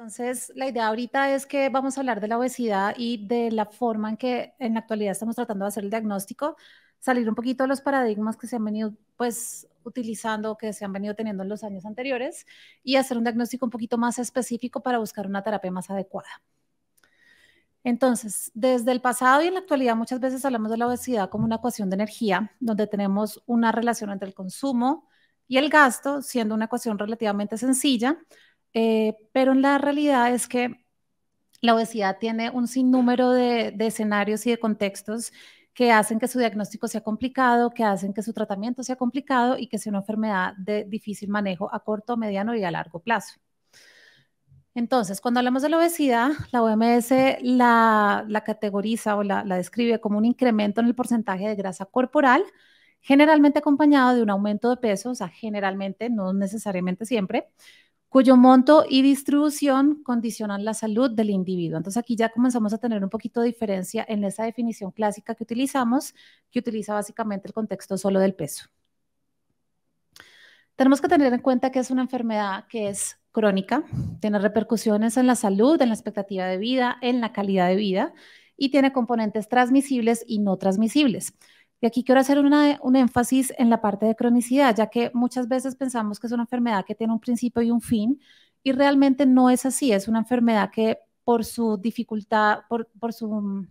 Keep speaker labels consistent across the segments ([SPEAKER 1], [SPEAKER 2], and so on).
[SPEAKER 1] Entonces, la idea ahorita es que vamos a hablar de la obesidad y de la forma en que en la actualidad estamos tratando de hacer el diagnóstico, salir un poquito de los paradigmas que se han venido pues utilizando, que se han venido teniendo en los años anteriores y hacer un diagnóstico un poquito más específico para buscar una terapia más adecuada. Entonces, desde el pasado y en la actualidad muchas veces hablamos de la obesidad como una ecuación de energía, donde tenemos una relación entre el consumo y el gasto, siendo una ecuación relativamente sencilla, eh, pero la realidad es que la obesidad tiene un sinnúmero de, escenarios y de contextos que hacen que su diagnóstico sea complicado, que hacen que su tratamiento sea complicado y que sea una enfermedad de difícil manejo a corto, mediano y a largo plazo. Entonces, cuando hablamos de la obesidad, la OMS la, categoriza o la, la, describe como un incremento en el porcentaje de grasa corporal, generalmente acompañado de un aumento de peso, o sea, generalmente, no necesariamente siempre, cuyo monto y distribución condicionan la salud del individuo. Entonces aquí ya comenzamos a tener un poquito de diferencia en esa definición clásica que utilizamos, que utiliza básicamente el contexto solo del peso. Tenemos que tener en cuenta que es una enfermedad que es crónica, tiene repercusiones en la salud, en la expectativa de vida, en la calidad de vida y tiene componentes transmisibles y no transmisibles. Y aquí quiero hacer un énfasis en la parte de cronicidad, ya que muchas veces pensamos que es una enfermedad que tiene un principio y un fin, y realmente no es así, es una enfermedad que por su dificultad, por, mm,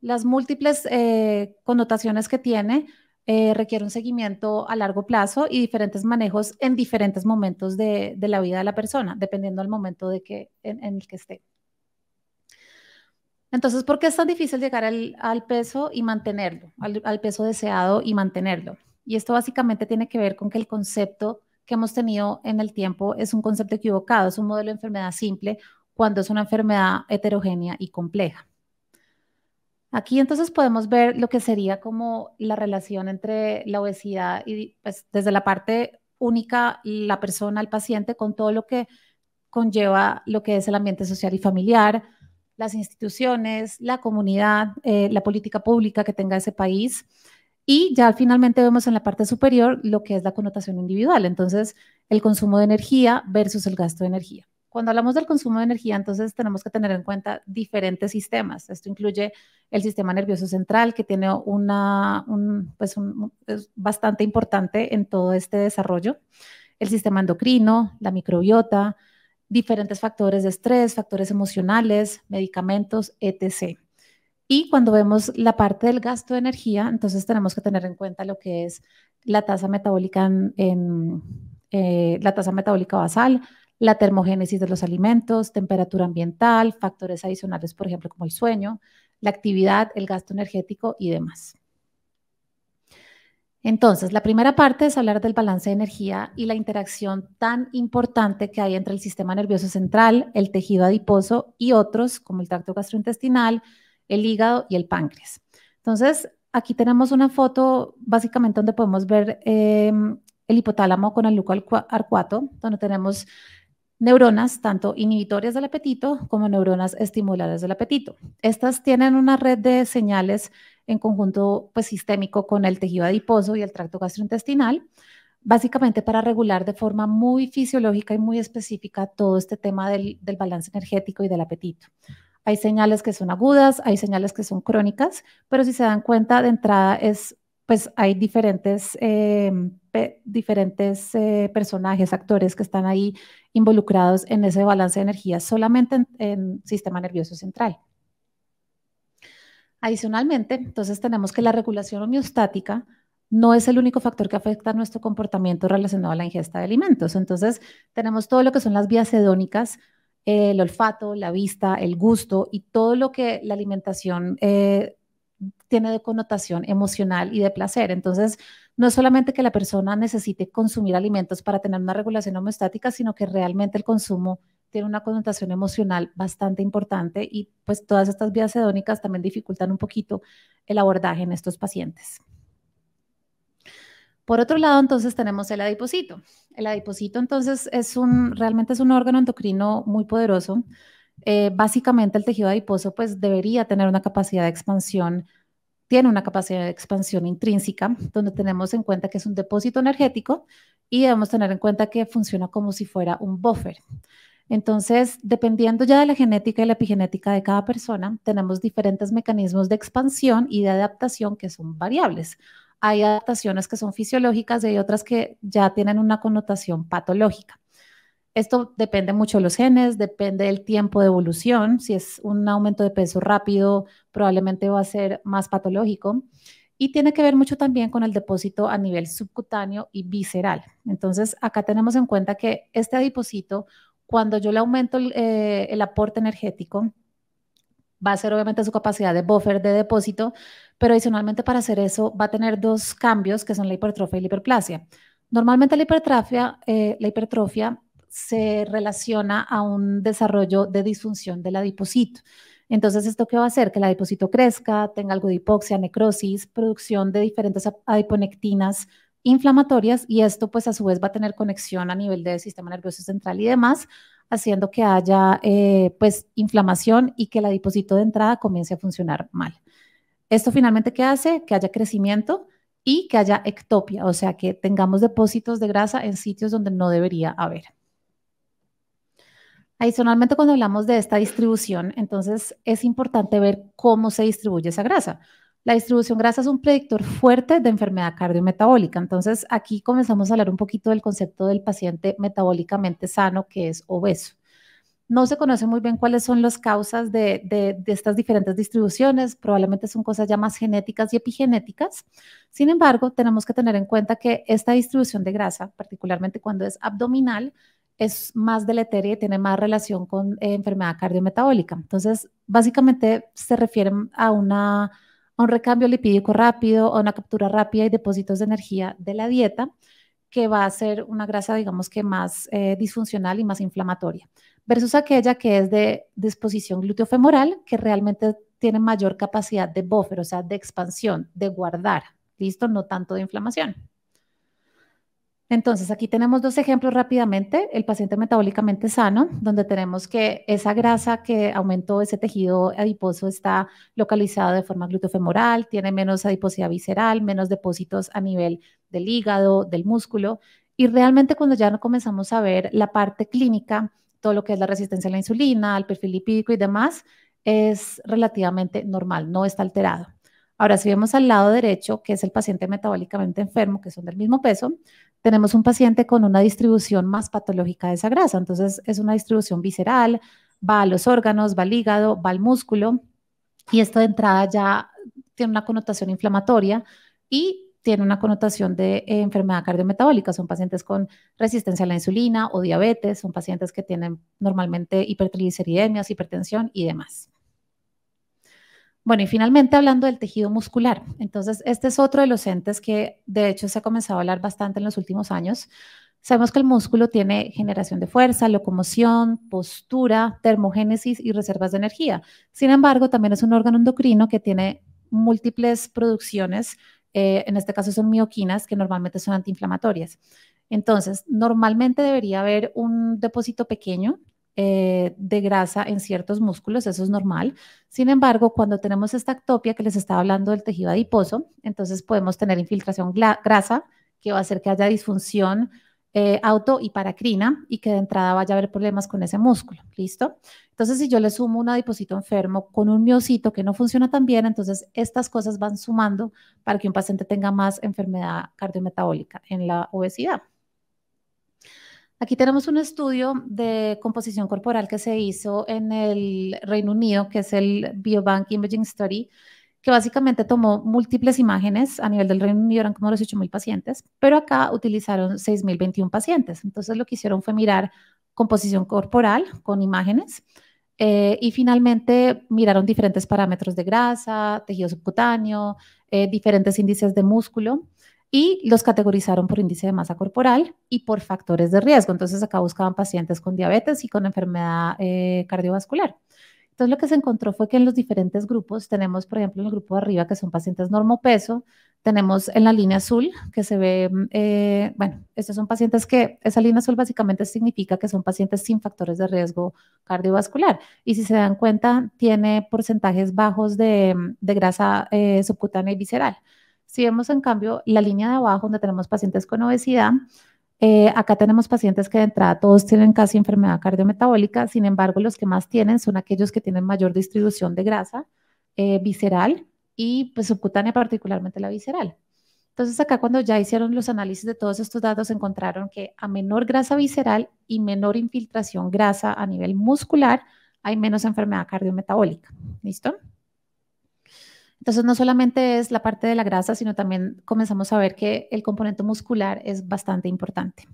[SPEAKER 1] las múltiples eh, connotaciones que tiene, eh, requiere un seguimiento a largo plazo y diferentes manejos en diferentes momentos de, la vida de la persona, dependiendo del momento en el que esté. Entonces, ¿por qué es tan difícil llegar al, peso y mantenerlo, al, peso deseado y mantenerlo? Y esto básicamente tiene que ver con que el concepto que hemos tenido en el tiempo es un concepto equivocado, es un modelo de enfermedad simple cuando es una enfermedad heterogénea y compleja. Aquí entonces podemos ver lo que sería como la relación entre la obesidad y pues, desde la parte única la persona, el paciente, con todo lo que conlleva lo que es el ambiente social y familiar, las instituciones, la comunidad, eh, la política pública que tenga ese país. Y ya finalmente vemos en la parte superior lo que es la connotación individual, entonces el consumo de energía versus el gasto de energía. Cuando hablamos del consumo de energía, entonces tenemos que tener en cuenta diferentes sistemas. Esto incluye el sistema nervioso central, que tiene pues, es bastante importante en todo este desarrollo, el sistema endocrino, la microbiota, diferentes factores de estrés, factores emocionales, medicamentos, etc. Y cuando vemos la parte del gasto de energía, entonces tenemos que tener en cuenta lo que es la tasa metabólica en, eh, la tasa metabólica basal, la termogénesis de los alimentos, temperatura ambiental, factores adicionales, por ejemplo, como el sueño, la actividad, el gasto energético y demás. Entonces, la primera parte es hablar del balance de energía y la interacción tan importante que hay entre el sistema nervioso central, el tejido adiposo y otros como el tracto gastrointestinal, el hígado y el páncreas. Entonces, aquí tenemos una foto básicamente donde podemos ver em, el hipotálamo con el luco arcuato, donde tenemos neuronas tanto inhibitorias del apetito como neuronas estimuladoras del apetito. Estas tienen una red de señales en conjunto pues, sistémico con el tejido adiposo y el tracto gastrointestinal, básicamente para regular de forma muy fisiológica y muy específica todo este tema del, balance energético y del apetito. Hay señales que son agudas, hay señales que son crónicas, pero si se dan cuenta de entrada es pues hay diferentes, eh, diferentes eh, personajes, actores que están ahí involucrados en ese balance de energía solamente en sistema nervioso central. Adicionalmente, entonces tenemos que la regulación homeostática no es el único factor que afecta nuestro comportamiento relacionado a la ingesta de alimentos. Entonces, tenemos todo lo que son las vías hedónicas, el olfato, la vista, el gusto y todo lo que la alimentación eh, tiene de connotación emocional y de placer. Entonces, no es solamente que la persona necesite consumir alimentos para tener una regulación homeostática, sino que realmente el consumo tiene una connotación emocional bastante importante y pues todas estas vías hedónicas también dificultan un poquito el abordaje en estos pacientes. Por otro lado, entonces tenemos el adiposito. El adiposito entonces es un, realmente es un órgano endocrino muy poderoso. Eh, básicamente el tejido adiposo pues debería tener una capacidad de expansión, tiene una capacidad de expansión intrínseca, donde tenemos en cuenta que es un depósito energético y debemos tener en cuenta que funciona como si fuera un buffer. Entonces, dependiendo ya de la genética y la epigenética de cada persona, tenemos diferentes mecanismos de expansión y de adaptación que son variables. Hay adaptaciones que son fisiológicas y hay otras que ya tienen una connotación patológica. Esto depende mucho de los genes, depende del tiempo de evolución. Si es un aumento de peso rápido, probablemente va a ser más patológico. Y tiene que ver mucho también con el depósito a nivel subcutáneo y visceral. Entonces, acá tenemos en cuenta que este adipocito cuando yo le aumento eh, el, aporte energético, va a ser obviamente su capacidad de buffer, de depósito, pero adicionalmente para hacer eso va a tener dos cambios que son la hipertrofia y la hiperplasia. Normalmente la hipertrofia, eh, la hipertrofia se relaciona a un desarrollo de disfunción del adipocito. Entonces, ¿esto qué va a hacer? Que el adipocito crezca, tenga algo de hipoxia, necrosis, producción de diferentes adiponectinas inflamatorias y esto pues a su vez va a tener conexión a nivel del sistema nervioso central y demás, haciendo que haya eh, pues inflamación y que el depósito de entrada comience a funcionar mal. Esto finalmente qué hace? Que haya crecimiento y que haya ectopia, o sea que tengamos depósitos de grasa en sitios donde no debería haber. Adicionalmente, cuando hablamos de esta distribución, entonces es importante ver cómo se distribuye esa grasa. La distribución grasa es un predictor fuerte de enfermedad cardiometabólica. Entonces, aquí comenzamos a hablar un poquito del concepto del paciente metabólicamente sano que es obeso. No se conoce muy bien cuáles son las causas de, estas diferentes distribuciones, probablemente son cosas ya más genéticas y epigenéticas. Sin embargo, tenemos que tener en cuenta que esta distribución de grasa, particularmente cuando es abdominal, es más deleteria y tiene más relación con eh, enfermedad cardiometabólica. Entonces, básicamente se refieren a una un recambio lipídico rápido, o una captura rápida y depósitos de energía de la dieta, que va a ser una grasa, digamos que más eh, disfuncional y más inflamatoria, versus aquella que es de disposición glúteo que realmente tiene mayor capacidad de buffer, o sea, de expansión, de guardar, ¿listo? No tanto de inflamación. Entonces, aquí tenemos dos ejemplos rápidamente. El paciente metabólicamente sano, donde tenemos que esa grasa que aumentó ese tejido adiposo está localizado de forma glutofemoral, tiene menos adiposidad visceral, menos depósitos a nivel del hígado, del músculo. Y realmente cuando ya comenzamos a ver la parte clínica, todo lo que es la resistencia a la insulina, al perfil lipídico y demás, es relativamente normal, no está alterado. Ahora, si vemos al lado derecho, que es el paciente metabólicamente enfermo, que son del mismo peso, tenemos un paciente con una distribución más patológica de esa grasa. Entonces, es una distribución visceral, va a los órganos, va al hígado, va al músculo, y esto de entrada ya tiene una connotación inflamatoria y tiene una connotación de eh, enfermedad cardiometabólica. Son pacientes con resistencia a la insulina o diabetes, son pacientes que tienen normalmente hipertrigliceridemias, hipertensión y demás. Bueno, y finalmente hablando del tejido muscular. Entonces, este es otro de los entes que de hecho se ha comenzado a hablar bastante en los últimos años. Sabemos que el músculo tiene generación de fuerza, locomoción, postura, termogénesis y reservas de energía. Sin embargo, también es un órgano endocrino que tiene múltiples producciones, eh, en este caso son mioquinas, que normalmente son antiinflamatorias. Entonces, normalmente debería haber un depósito pequeño eh, de grasa en ciertos músculos, eso es normal. Sin embargo, cuando tenemos esta actopia que les estaba hablando del tejido adiposo, entonces podemos tener infiltración grasa, que va a hacer que haya disfunción eh, auto y paracrina y que de entrada vaya a haber problemas con ese músculo, ¿listo? Entonces, si yo le sumo un adipocito enfermo con un miocito que no funciona tan bien, entonces estas cosas van sumando para que un paciente tenga más enfermedad cardiometabólica en la obesidad. Aquí tenemos un estudio de composición corporal que se hizo en el Reino Unido, que es el Biobank Imaging Study, que básicamente tomó múltiples imágenes a nivel del Reino Unido, eran como los 8.000 pacientes, pero acá utilizaron 6.021 pacientes. Entonces lo que hicieron fue mirar composición corporal con imágenes eh, y finalmente miraron diferentes parámetros de grasa, tejido subcutáneo, eh, diferentes índices de músculo y los categorizaron por índice de masa corporal y por factores de riesgo. Entonces acá buscaban pacientes con diabetes y con enfermedad eh, cardiovascular. Entonces lo que se encontró fue que en los diferentes grupos tenemos, por ejemplo, en el grupo de arriba que son pacientes normopeso, tenemos en la línea azul que se ve, eh, bueno, estos son pacientes que, esa línea azul básicamente significa que son pacientes sin factores de riesgo cardiovascular. Y si se dan cuenta, tiene porcentajes bajos de, de grasa eh, subcutánea y visceral. Si vemos en cambio la línea de abajo donde tenemos pacientes con obesidad, eh, acá tenemos pacientes que de entrada todos tienen casi enfermedad cardiometabólica, sin embargo los que más tienen son aquellos que tienen mayor distribución de grasa eh, visceral y pues, subcutánea, particularmente la visceral. Entonces acá cuando ya hicieron los análisis de todos estos datos encontraron que a menor grasa visceral y menor infiltración grasa a nivel muscular hay menos enfermedad cardiometabólica. ¿Listo? Entonces, no solamente es la parte de la grasa, sino también comenzamos a ver que el componente muscular es bastante importante.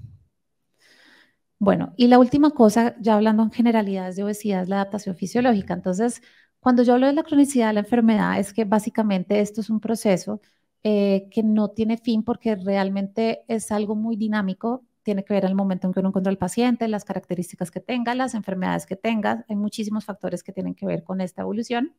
[SPEAKER 1] Bueno, y la última cosa, ya hablando en generalidades de obesidad, es la adaptación fisiológica. Entonces, cuando yo hablo de la cronicidad de la enfermedad, es que básicamente esto es un proceso eh, que no tiene fin porque realmente es algo muy dinámico tiene que ver el momento en que uno encuentra al paciente, las características que tenga, las enfermedades que tenga. Hay muchísimos factores que tienen que ver con esta evolución,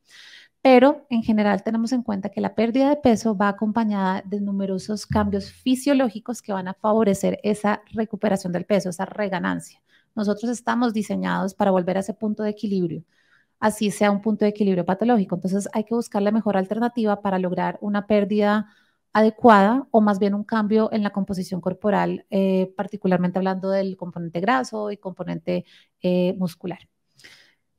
[SPEAKER 1] pero en general tenemos en cuenta que la pérdida de peso va acompañada de numerosos cambios fisiológicos que van a favorecer esa recuperación del peso, esa reganancia. Nosotros estamos diseñados para volver a ese punto de equilibrio así sea un punto de equilibrio patológico. Entonces hay que buscar la mejor alternativa para lograr una pérdida adecuada o más bien un cambio en la composición corporal, eh, particularmente hablando del componente graso y componente eh, muscular.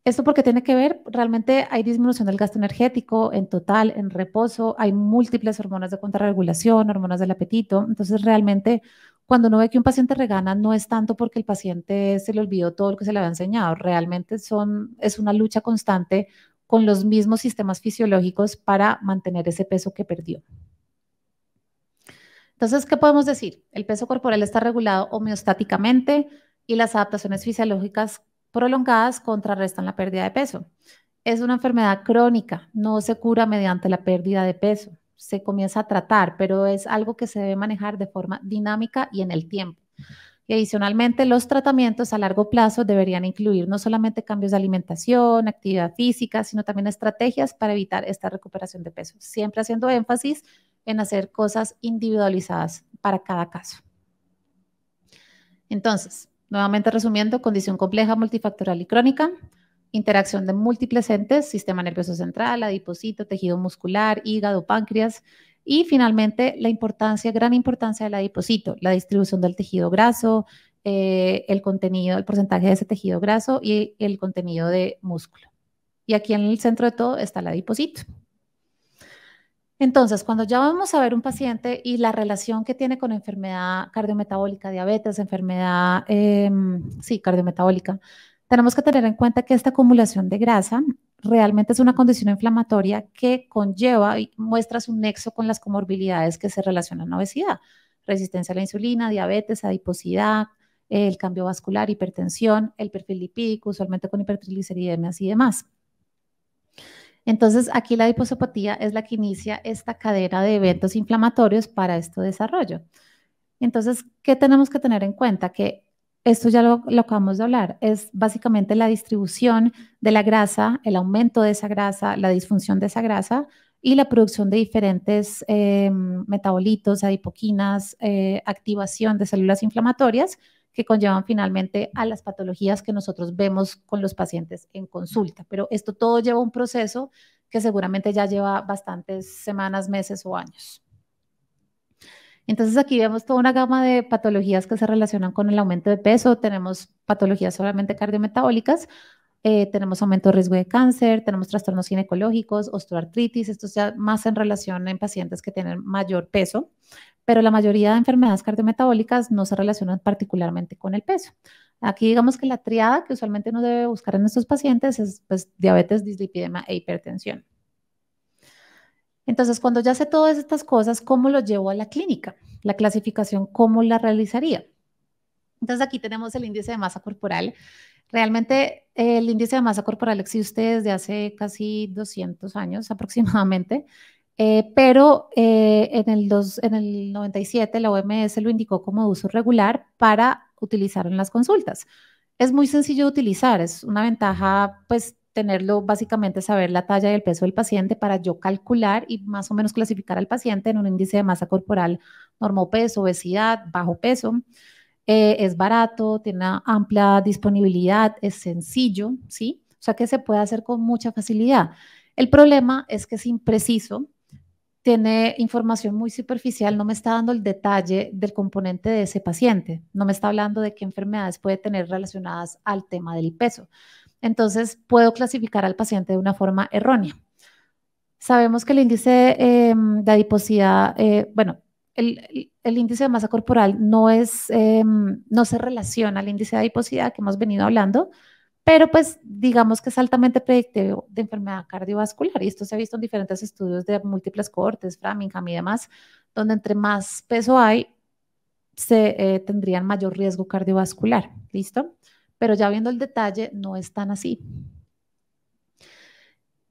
[SPEAKER 1] Esto porque tiene que ver, realmente hay disminución del gasto energético en total, en reposo, hay múltiples hormonas de contrarregulación, hormonas del apetito, entonces realmente cuando uno ve que un paciente regana no es tanto porque el paciente se le olvidó todo lo que se le había enseñado, realmente son, es una lucha constante con los mismos sistemas fisiológicos para mantener ese peso que perdió. Entonces, ¿qué podemos decir? El peso corporal está regulado homeostáticamente y las adaptaciones fisiológicas prolongadas contrarrestan la pérdida de peso. Es una enfermedad crónica, no se cura mediante la pérdida de peso, se comienza a tratar, pero es algo que se debe manejar de forma dinámica y en el tiempo. Y adicionalmente, los tratamientos a largo plazo deberían incluir no solamente cambios de alimentación, actividad física, sino también estrategias para evitar esta recuperación de peso, siempre haciendo énfasis en hacer cosas individualizadas para cada caso. Entonces, nuevamente resumiendo, condición compleja, multifactorial y crónica, interacción de múltiples entes, sistema nervioso central, adipocito, tejido muscular, hígado, páncreas, y finalmente la importancia, gran importancia del adipocito, la distribución del tejido graso, eh, el contenido, el porcentaje de ese tejido graso y el contenido de músculo. Y aquí en el centro de todo está el adipocito. Entonces, cuando ya vamos a ver un paciente y la relación que tiene con enfermedad cardiometabólica, diabetes, enfermedad, em, sí, cardiometabólica, tenemos que tener en cuenta que esta acumulación de grasa realmente es una condición inflamatoria que conlleva y muestra su nexo con las comorbilidades que se relacionan a obesidad, resistencia a la insulina, diabetes, adiposidad, el cambio vascular, hipertensión, el perfil lipídico, usualmente con hipertrigliceridemias y demás. Entonces, aquí la adiposopatía es la que inicia esta cadena de eventos inflamatorios para este desarrollo. Entonces, ¿qué tenemos que tener en cuenta? Que esto ya lo, acabamos de hablar, es básicamente la distribución de la grasa, el aumento de esa grasa, la disfunción de esa grasa y la producción de diferentes eh, metabolitos, adipoquinas, eh, activación de células inflamatorias que conllevan finalmente a las patologías que nosotros vemos con los pacientes en consulta. Pero esto todo lleva un proceso que seguramente ya lleva bastantes semanas, meses o años. Entonces aquí vemos toda una gama de patologías que se relacionan con el aumento de peso. Tenemos patologías solamente cardiometabólicas, eh, tenemos aumento de riesgo de cáncer, tenemos trastornos ginecológicos, osteoartritis, esto ya más en relación en pacientes que tienen mayor peso, pero la mayoría de enfermedades cardiometabólicas no se relacionan particularmente con el peso. Aquí digamos que la triada que usualmente nos debe buscar en estos pacientes es pues, diabetes, dislipidema e hipertensión. Entonces, cuando ya sé todas estas cosas, ¿cómo lo llevo a la clínica? La clasificación, ¿cómo la realizaría? Entonces, aquí tenemos el índice de masa corporal. Realmente el índice de masa corporal existe desde hace casi 200 años aproximadamente. Eh, pero eh, en, el 97 la OMS lo indicó como uso regular para utilizar en las consultas. Es muy sencillo de utilizar, es una ventaja pues tenerlo básicamente saber la talla y el peso del paciente para yo calcular y más o menos clasificar al paciente en un índice de masa corporal, normopeso, obesidad, bajo peso. Eh, es barato, tiene una amplia disponibilidad, es sencillo, ¿sí? O sea que se puede hacer con mucha facilidad. El problema es que es impreciso tiene información muy superficial, no me está dando el detalle del componente de ese paciente, no me está hablando de qué enfermedades puede tener relacionadas al tema del peso. Entonces, puedo clasificar al paciente de una forma errónea. Sabemos que el índice eh, de adiposidad, eh, bueno, el, índice de masa corporal no, es, eh, no se relaciona al índice de adiposidad que hemos venido hablando, pero pues digamos que es altamente predictivo de enfermedad cardiovascular y esto se ha visto en diferentes estudios de múltiples cohortes, Framingham y demás, donde entre más peso hay, se eh, tendrían mayor riesgo cardiovascular, ¿listo? Pero ya viendo el detalle, no es tan así.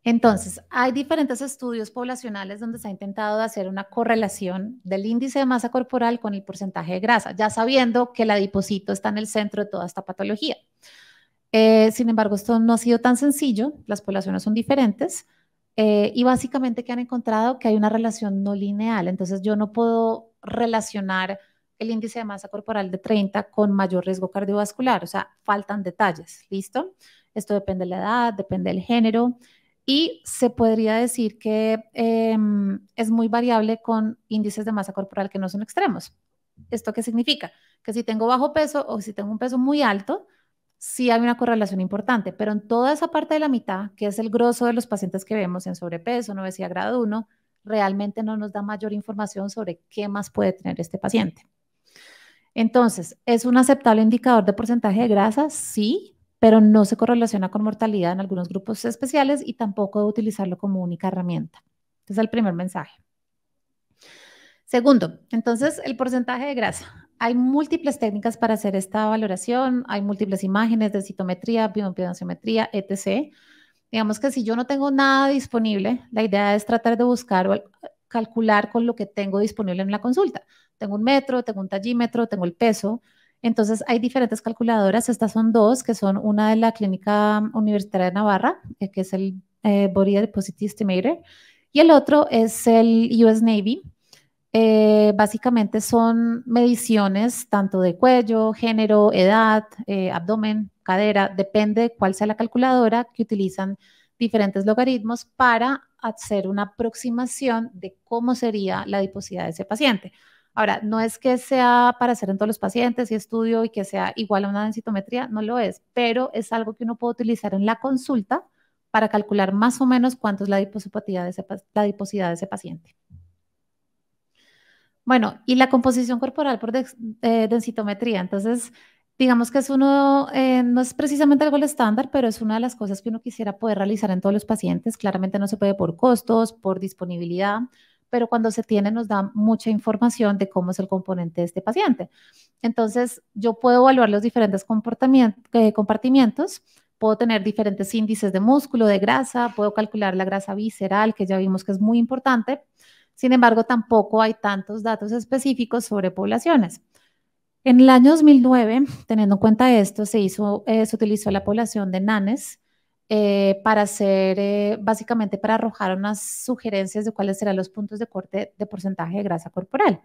[SPEAKER 1] Entonces, hay diferentes estudios poblacionales donde se ha intentado hacer una correlación del índice de masa corporal con el porcentaje de grasa, ya sabiendo que el adipocito está en el centro de toda esta patología. Eh, sin embargo, esto no ha sido tan sencillo, las poblaciones son diferentes eh, y básicamente que han encontrado que hay una relación no lineal, entonces yo no puedo relacionar el índice de masa corporal de 30 con mayor riesgo cardiovascular, o sea, faltan detalles, ¿listo? Esto depende de la edad, depende del género y se podría decir que em, es muy variable con índices de masa corporal que no son extremos. ¿Esto qué significa? Que si tengo bajo peso o si tengo un peso muy alto, sí hay una correlación importante, pero en toda esa parte de la mitad, que es el grosso de los pacientes que vemos en sobrepeso, no decía grado 1, realmente no nos da mayor información sobre qué más puede tener este paciente. Entonces, ¿es un aceptable indicador de porcentaje de grasa? Sí, pero no se correlaciona con mortalidad en algunos grupos especiales y tampoco de utilizarlo como única herramienta. Este es el primer mensaje. Segundo, entonces, el porcentaje de grasa. Hay múltiples técnicas para hacer esta valoración, hay múltiples imágenes de citometría, bioimpedanciometría, etc. Digamos que si yo no tengo nada disponible, la idea es tratar de buscar o calcular con lo que tengo disponible en la consulta. Tengo un metro, tengo un tallímetro, tengo el peso. Entonces hay diferentes calculadoras, estas son dos, que son una de la Clínica Universitaria de Navarra, eh, que es el eh, Body Deposit Estimator, y el otro es el US Navy, eh, básicamente son mediciones tanto de cuello, género, edad, eh, abdomen, cadera, depende cuál sea la calculadora que utilizan diferentes logaritmos para hacer una aproximación de cómo sería la adiposidad de ese paciente. Ahora, no es que sea para hacer en todos los pacientes y estudio y que sea igual a una densitometría, no lo es, pero es algo que uno puede utilizar en la consulta para calcular más o menos cuánto es la adiposidad de la adiposidad de ese paciente. Bueno, y la composición corporal por eh, densitometría. Entonces, digamos que es uno, eh, no es precisamente algo estándar, pero es una de las cosas que uno quisiera poder realizar en todos los pacientes. Claramente no se puede por costos, por disponibilidad, pero cuando se tiene nos da mucha información de cómo es el componente de este paciente. Entonces, yo puedo evaluar los diferentes eh, compartimientos, puedo tener diferentes índices de músculo, de grasa, puedo calcular la grasa visceral, que ya vimos que es muy importante, sin embargo, tampoco hay tantos datos específicos sobre poblaciones. En el año 2009, teniendo en cuenta esto, se, hizo, eh, utilizó la población de nanes eh, para hacer, eh, básicamente para arrojar unas sugerencias de cuáles serán los puntos de corte de porcentaje de grasa corporal,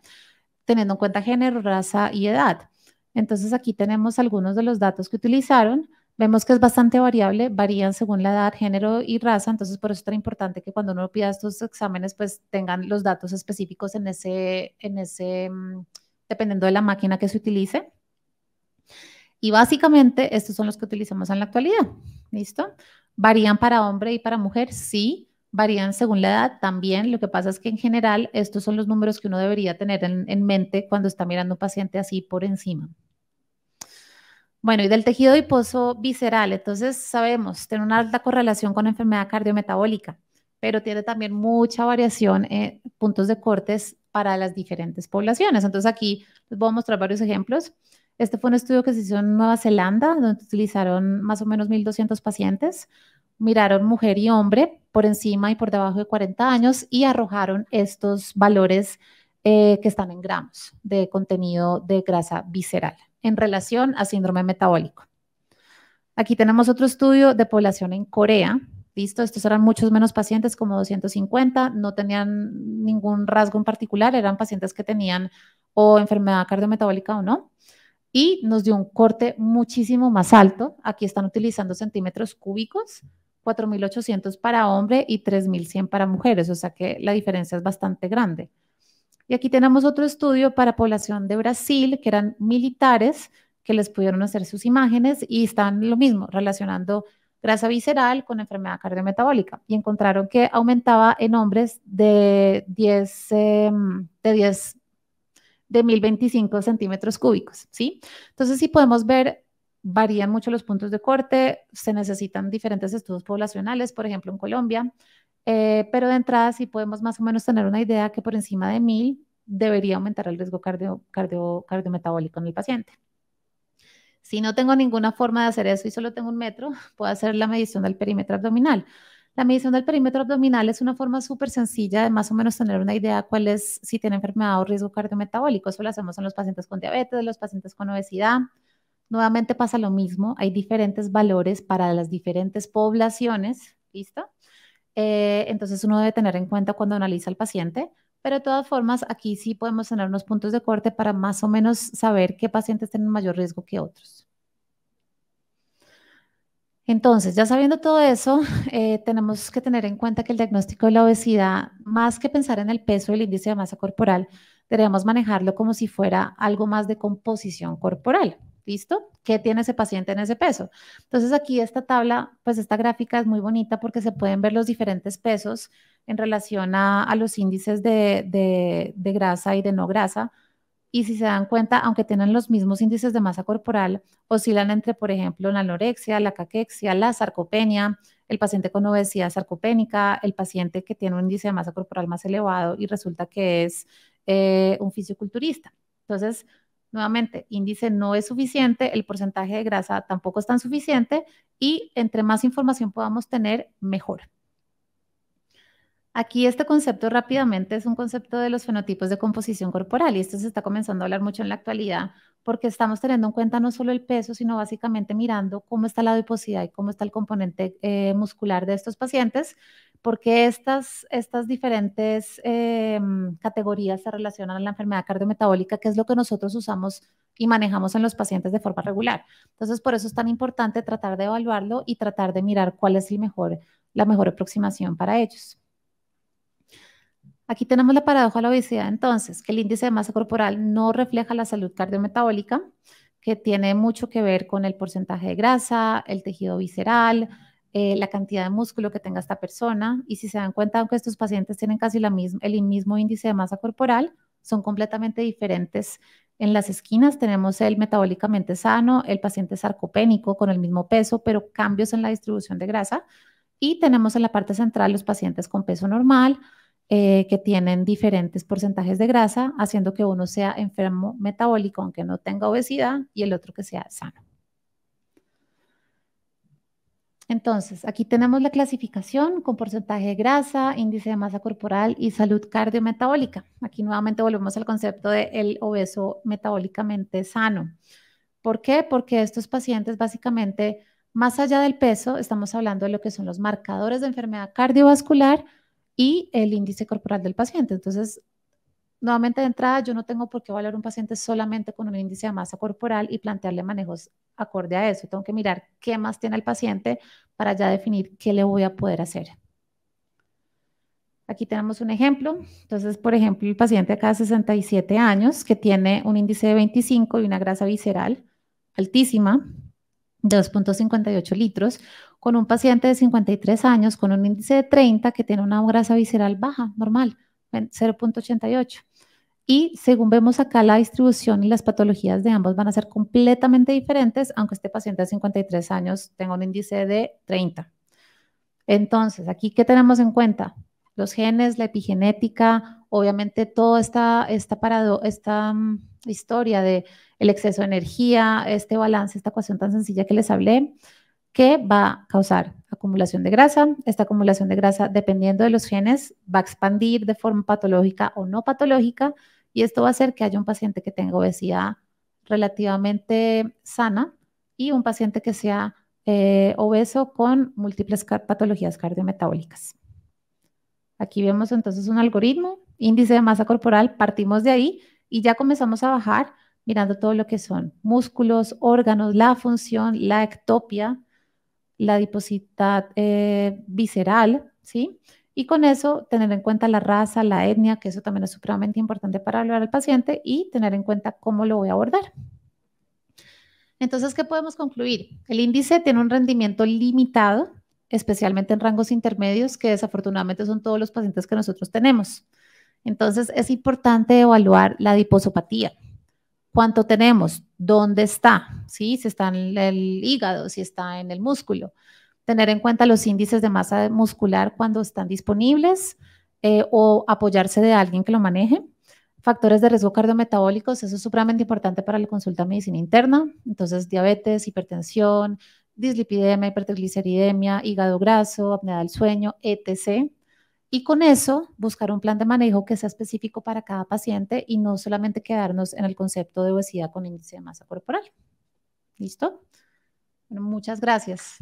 [SPEAKER 1] teniendo en cuenta género, raza y edad. Entonces aquí tenemos algunos de los datos que utilizaron vemos que es bastante variable, varían según la edad, género y raza, entonces por eso es tan importante que cuando uno pida estos exámenes, pues tengan los datos específicos en ese, en ese, mm, dependiendo de la máquina que se utilice. Y básicamente estos son los que utilizamos en la actualidad, ¿listo? ¿Varían para hombre y para mujer? Sí. ¿Varían según la edad? También. Lo que pasa es que en general estos son los números que uno debería tener en, en mente cuando está mirando un paciente así por encima, bueno, y del tejido adiposo visceral, entonces sabemos, tiene una alta correlación con enfermedad cardiometabólica, pero tiene también mucha variación en puntos de cortes para las diferentes poblaciones. Entonces aquí les voy a mostrar varios ejemplos. Este fue un estudio que se hizo en Nueva Zelanda, donde utilizaron más o menos 1.200 pacientes, miraron mujer y hombre por encima y por debajo de 40 años y arrojaron estos valores eh, que están en gramos de contenido de grasa visceral en relación a síndrome metabólico. Aquí tenemos otro estudio de población en Corea. Visto, estos eran muchos menos pacientes, como 250, no tenían ningún rasgo en particular, eran pacientes que tenían o enfermedad cardiometabólica o no. Y nos dio un corte muchísimo más alto. Aquí están utilizando centímetros cúbicos, 4.800 para hombre y 3.100 para mujeres, o sea que la diferencia es bastante grande. Y aquí tenemos otro estudio para población de Brasil, que eran militares que les pudieron hacer sus imágenes y están lo mismo, relacionando grasa visceral con enfermedad cardiometabólica. Y encontraron que aumentaba en hombres de 10, em, de 10, de 1025 centímetros cúbicos, ¿sí? Entonces, si podemos ver, varían mucho los puntos de corte, se necesitan diferentes estudios poblacionales, por ejemplo, en Colombia eh, pero de entrada sí podemos más o menos tener una idea que por encima de 1000 debería aumentar el riesgo cardio, cardiometabólico en el paciente. Si no tengo ninguna forma de hacer eso y solo tengo un metro, puedo hacer la medición del perímetro abdominal. La medición del perímetro abdominal es una forma súper sencilla de más o menos tener una idea cuál es si tiene enfermedad o riesgo cardiometabólico. Eso lo hacemos en los pacientes con diabetes, los pacientes con obesidad. Nuevamente pasa lo mismo, hay diferentes valores para las diferentes poblaciones, ¿listo? Eh, entonces uno debe tener en cuenta cuando analiza al paciente, pero de todas formas aquí sí podemos tener unos puntos de corte para más o menos saber qué pacientes tienen mayor riesgo que otros. Entonces, ya sabiendo todo eso, eh, tenemos que tener en cuenta que el diagnóstico de la obesidad, más que pensar en el peso y el índice de masa corporal, debemos manejarlo como si fuera algo más de composición corporal. ¿Listo? ¿Qué tiene ese paciente en ese peso? Entonces aquí esta tabla, pues esta gráfica es muy bonita porque se pueden ver los diferentes pesos en relación a, los índices de, de, grasa y de no grasa. Y si se dan cuenta, aunque tienen los mismos índices de masa corporal, oscilan entre, por ejemplo, la anorexia, la caquexia, la sarcopenia, el paciente con obesidad sarcopénica, el paciente que tiene un índice de masa corporal más elevado y resulta que es eh, un fisioculturista. Entonces, nuevamente, índice no es suficiente, el porcentaje de grasa tampoco es tan suficiente y entre más información podamos tener, mejor. Aquí este concepto rápidamente es un concepto de los fenotipos de composición corporal y esto se está comenzando a hablar mucho en la actualidad porque estamos teniendo en cuenta no solo el peso, sino básicamente mirando cómo está la adiposidad y cómo está el componente eh, muscular de estos pacientes porque estas, diferentes em, categorías se relacionan a la enfermedad cardiometabólica, que es lo que nosotros usamos y manejamos en los pacientes de forma regular. Entonces, por eso es tan importante tratar de evaluarlo y tratar de mirar cuál es mejor, la mejor aproximación para ellos. Aquí tenemos la paradoja de la obesidad, entonces, que el índice de masa corporal no refleja la salud cardiometabólica, que tiene mucho que ver con el porcentaje de grasa, el tejido visceral, eh, la cantidad de músculo que tenga esta persona. Y si se dan cuenta, aunque estos pacientes tienen casi el mismo índice de masa corporal, son completamente diferentes. En las esquinas tenemos el metabólicamente sano, el paciente sarcopénico con el mismo peso, pero cambios en la distribución de grasa. Y tenemos en la parte central los pacientes con peso normal, eh, que tienen diferentes porcentajes de grasa, haciendo que uno sea enfermo metabólico, aunque no tenga obesidad, y el otro que sea sano. Entonces, aquí tenemos la clasificación con porcentaje de grasa, índice de masa corporal y salud cardiometabólica. Aquí nuevamente volvemos al concepto de el obeso metabólicamente sano. ¿Por qué? Porque estos pacientes básicamente, más allá del peso, estamos hablando de lo que son los marcadores de enfermedad cardiovascular y el índice corporal del paciente. Entonces, Nuevamente de entrada, yo no tengo por qué valorar un paciente solamente con un índice de masa corporal y plantearle manejos acorde a eso. Tengo que mirar qué más tiene el paciente para ya definir qué le voy a poder hacer. Aquí tenemos un ejemplo. Entonces, por ejemplo, el paciente acá de 67 años que tiene un índice de 25 y una grasa visceral altísima de 2.58 litros, con un paciente de 53 años con un índice de 30 que tiene una grasa visceral baja, normal. 0.88. Y según vemos acá, la distribución y las patologías de ambos van a ser completamente diferentes, aunque este paciente de 53 años tenga un índice de 30. Entonces, aquí, ¿qué tenemos en cuenta? Los genes, la epigenética, obviamente toda esta, parado, esta mm, historia de el exceso de energía, este balance, esta ecuación tan sencilla que les hablé, ¿qué va a causar acumulación de grasa. Esta acumulación de grasa, dependiendo de los genes, va a expandir de forma patológica o no patológica y esto va a hacer que haya un paciente que tenga obesidad relativamente sana y un paciente que sea eh, obeso con múltiples patologías cardiometabólicas. Aquí vemos entonces un algoritmo, índice de masa corporal, partimos de ahí y ya comenzamos a bajar mirando todo lo que son músculos, órganos, la función, la ectopia, la adiposidad eh, visceral, ¿sí? Y con eso tener en cuenta la raza, la etnia, que eso también es supremamente importante para evaluar al paciente y tener en cuenta cómo lo voy a abordar. Entonces, ¿qué podemos concluir? El índice tiene un rendimiento limitado, especialmente en rangos intermedios, que desafortunadamente son todos los pacientes que nosotros tenemos. Entonces, es importante evaluar la adiposopatía. ¿Cuánto tenemos? ¿Dónde está? Si está en el hígado, si está en el músculo. Tener en cuenta los índices de masa muscular cuando están disponibles eh, o apoyarse de alguien que lo maneje. Factores de riesgo cardiometabólicos, eso es supremamente importante para la consulta de medicina interna. Entonces, diabetes, hipertensión, dislipidemia, hipertrigliceridemia, hígado graso, apnea del sueño, etc. Y con eso, buscar un plan de manejo que sea específico para cada paciente y no solamente quedarnos en el concepto de obesidad con índice de masa corporal. ¿Listo? Bueno, muchas gracias.